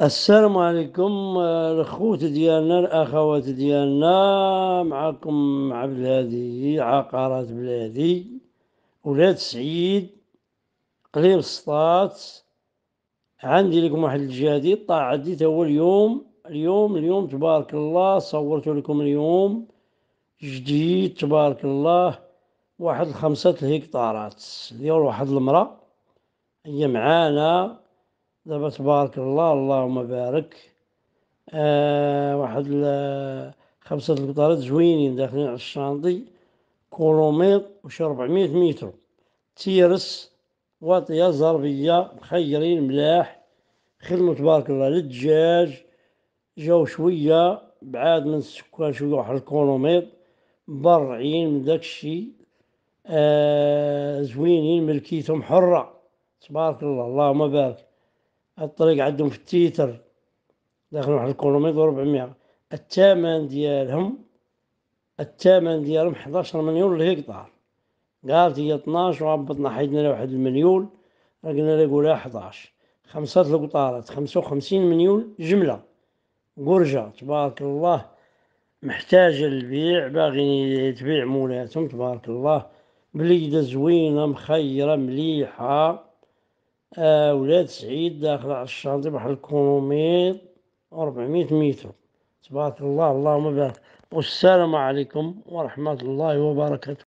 السلام عليكم آه، الخوت ديالنا الاخوات ديالنا معكم عبد الهادي عقارات بلادي ولاد سعيد قليب السطات عندي لكم واحد الجديد طاع عندي هو اليوم اليوم اليوم تبارك الله صورت لكم اليوم جديد تبارك الله واحد الخمسة الهكتارات ديال واحد المرأة هي معانا دابا تبارك الله اللهم بارك آه واحد خمسة القطارات زوينين داخلين على الشانطي كولوميط وشي 400 متر تيرس واطية زربية مخيرين ملاح خدمة تبارك الله للدجاج جاو شوية بعاد من السكان شوية واحد الكولوميط مبرعين من داكشي آه زوينين ملكيتهم حرة تبارك الله اللهم بارك الطريق عندهم في التيتر داخل واحد الكولوميد 400 الثمن ديالهم الثمن ديالهم 11 مليون للهكتار قالت هي 12 وهبطنا حيدنا لها واحد المليون قلنا لها قولها 11 خمسة القطارات 55 مليون جملة قرجة تبارك الله محتاجة للبيع باغين تبيع مولاتهم تبارك الله بليدة زوينة مخيرة مليحة آه ولاد سعيد داخل على الشاطئ بحال الكوميد وربعمية متر تبارك الله اللهم بارك والسلام عليكم ورحمة الله وبركاته